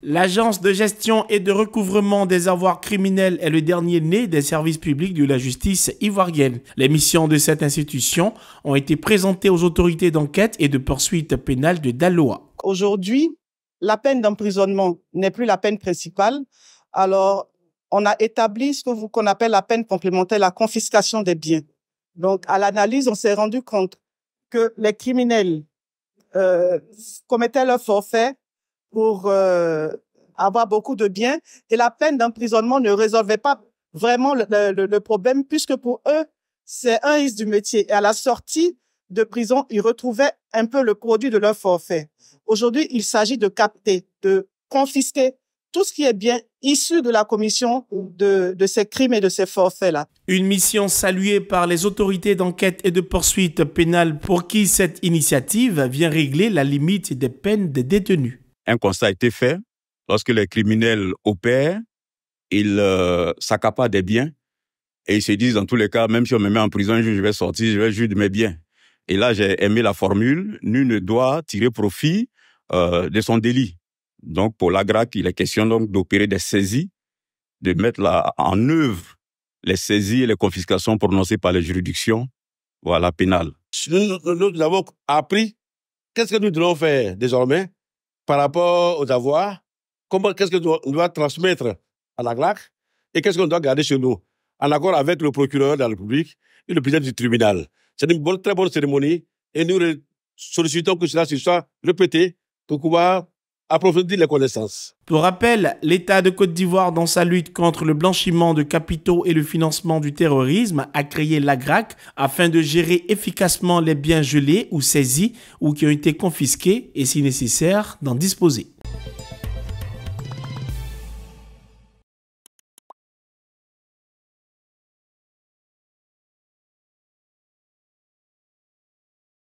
L'agence de gestion et de recouvrement des avoirs criminels est le dernier né des services publics de la justice ivoirienne. Les missions de cette institution ont été présentées aux autorités d'enquête et de poursuite pénale de Daloa. Aujourd'hui, la peine d'emprisonnement n'est plus la peine principale. Alors, on a établi ce qu'on appelle la peine complémentaire, la confiscation des biens. Donc, à l'analyse, on s'est rendu compte que les criminels euh, commettaient leur forfait pour euh, avoir beaucoup de biens. Et la peine d'emprisonnement ne résolvait pas vraiment le, problème, puisque pour eux, c'est un risque du métier. Et à la sortie de prison, ils retrouvaient un peu le produit de leur forfait. Aujourd'hui, il s'agit de capter, de confisquer tout ce qui est bien issu de la commission de, de ces crimes et de ces forfaits-là. Une mission saluée par les autorités d'enquête et de poursuite pénale pour qui cette initiative vient régler la limite des peines des détenus un constat a été fait. Lorsque les criminels opèrent, ils euh, s'accaparent des biens et ils se disent, dans tous les cas, même si on me met en prison, je vais sortir, je vais juger de mes biens. Et là, j'ai aimé la formule, nul ne doit tirer profit euh, de son délit. Donc, pour la grac il est question donc d'opérer des saisies, de mettre en œuvre les saisies et les confiscations prononcées par les juridictions voilà, pénales. Nous, nous, nous avons appris. Qu'est-ce que nous devons faire désormais par rapport aux avoirs, qu'est-ce qu'on doit, transmettre à la GLAC et qu'est-ce qu'on doit garder chez nous, en accord avec le procureur de la République et le président du tribunal. C'est une très bonne cérémonie et nous sollicitons que cela se soit répété pour pouvoir approfondir les connaissances. Pour rappel, l'État de Côte d'Ivoire, dans sa lutte contre le blanchiment de capitaux et le financement du terrorisme, a créé l'AGRAC afin de gérer efficacement les biens gelés ou saisis ou qui ont été confisqués et, si nécessaire, d'en disposer.